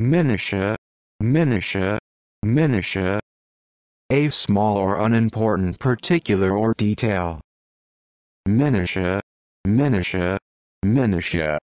Minisha, minisha, minisha A small or unimportant particular or detail. Minisha, minisha, minisha.